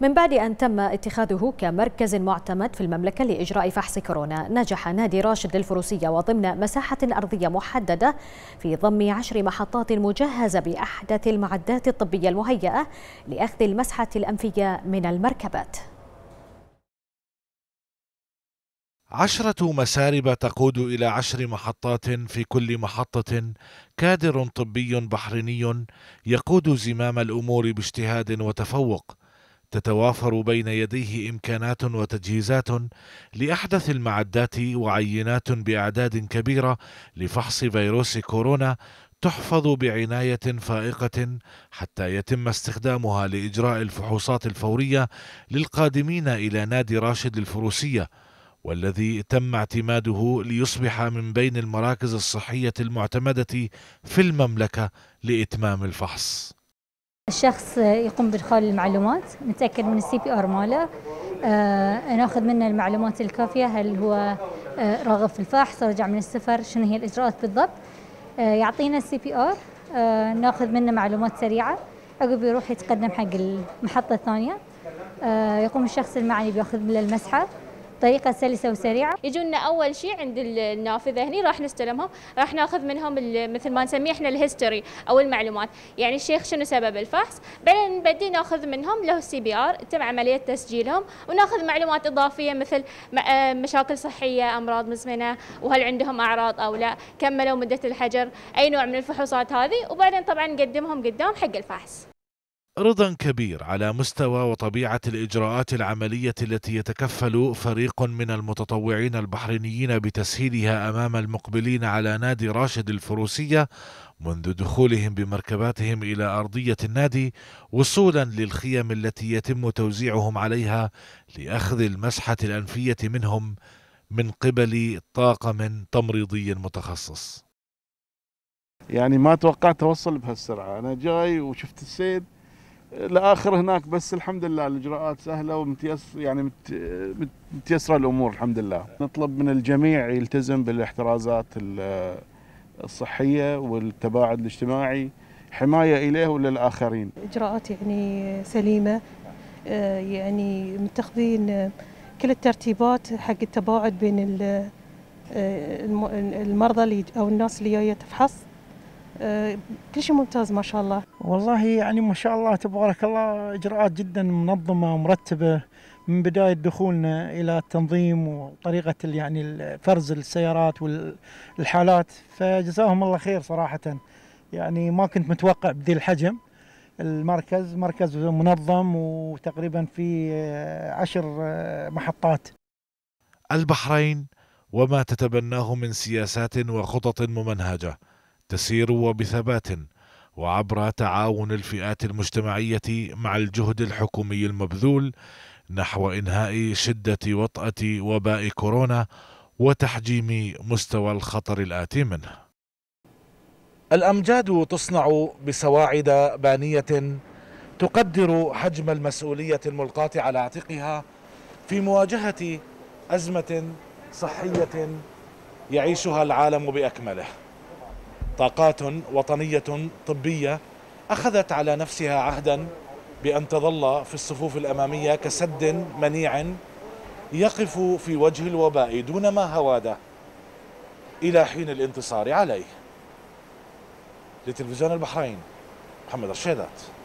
من بعد أن تم اتخاذه كمركز معتمد في المملكة لإجراء فحص كورونا نجح نادي راشد للفروسية وضمن مساحة أرضية محددة في ضم عشر محطات مجهزة بأحدث المعدات الطبية المهيئة لأخذ المسحة الأنفية من المركبات عشرة مسارب تقود إلى عشر محطات في كل محطة كادر طبي بحريني يقود زمام الأمور باجتهاد وتفوق تتوافر بين يديه امكانات وتجهيزات لاحدث المعدات وعينات باعداد كبيره لفحص فيروس كورونا تحفظ بعنايه فائقه حتى يتم استخدامها لاجراء الفحوصات الفوريه للقادمين الى نادي راشد الفروسيه والذي تم اعتماده ليصبح من بين المراكز الصحيه المعتمده في المملكه لاتمام الفحص الشخص يقوم بادخال المعلومات نتاكد من السي بي ار ماله آه ناخذ منه المعلومات الكافيه هل هو آه راغب في الفحص رجع من السفر شنو هي الاجراءات بالضبط آه يعطينا السي بي ار آه، ناخذ منه معلومات سريعه عقب يروح يتقدم حق المحطه الثانيه آه، يقوم الشخص المعني بياخذ من المسحه طريقة سلسة وسريعة يجونا أول شيء عند النافذة هني راح نستلمهم راح ناخذ منهم مثل ما نسميه احنا الهيستوري أو المعلومات يعني الشيخ شنو سبب الفحص بعدين نبدي ناخذ منهم له السي بي آر تم عملية تسجيلهم وناخذ معلومات إضافية مثل آه، مشاكل صحية أمراض مزمنة وهل عندهم أعراض أو لا كملوا مدة الحجر أي نوع من الفحوصات هذه وبعدين طبعا نقدمهم قدام حق الفحص رضا كبير على مستوى وطبيعة الإجراءات العملية التي يتكفل فريق من المتطوعين البحرينيين بتسهيلها أمام المقبلين على نادي راشد الفروسية منذ دخولهم بمركباتهم إلى أرضية النادي وصولا للخيم التي يتم توزيعهم عليها لأخذ المسحة الأنفية منهم من قبل طاقم تمريضي متخصص يعني ما توقعت اوصل بهالسرعه انا جاي وشفت السيد لاخر هناك بس الحمد لله الاجراءات سهله ومتيسر يعني متيسره الامور الحمد لله نطلب من الجميع يلتزم بالاحترازات الصحيه والتباعد الاجتماعي حمايه اليه وللاخرين اجراءات يعني سليمه آه، يعني متخذين كل الترتيبات حق التباعد بين آه، المرضى اللي او الناس اللي جايه تفحص آه، كل شيء ممتاز ما شاء الله والله يعني ما شاء الله تبارك الله اجراءات جدا منظمه ومرتبه من بدايه دخولنا الى التنظيم وطريقه يعني فرز السيارات والحالات فجزاهم الله خير صراحه يعني ما كنت متوقع بذي الحجم المركز مركز منظم وتقريبا في آه، عشر آه، محطات البحرين وما تتبناه من سياسات وخطط ممنهجه تسير وبثبات وعبر تعاون الفئات المجتمعية مع الجهد الحكومي المبذول نحو إنهاء شدة وطأة وباء كورونا وتحجيم مستوى الخطر الآتي منه. الأمجاد تصنع بسواعد بانية تقدر حجم المسؤولية الملقاة على عاتقها في مواجهة أزمة صحية يعيشها العالم بأكمله. طاقات وطنية طبية أخذت على نفسها عهدا بأن تظل في الصفوف الأمامية كسد منيع يقف في وجه الوباء دونما هواده إلى حين الانتصار عليه لتلفزيون البحرين محمد رشيدات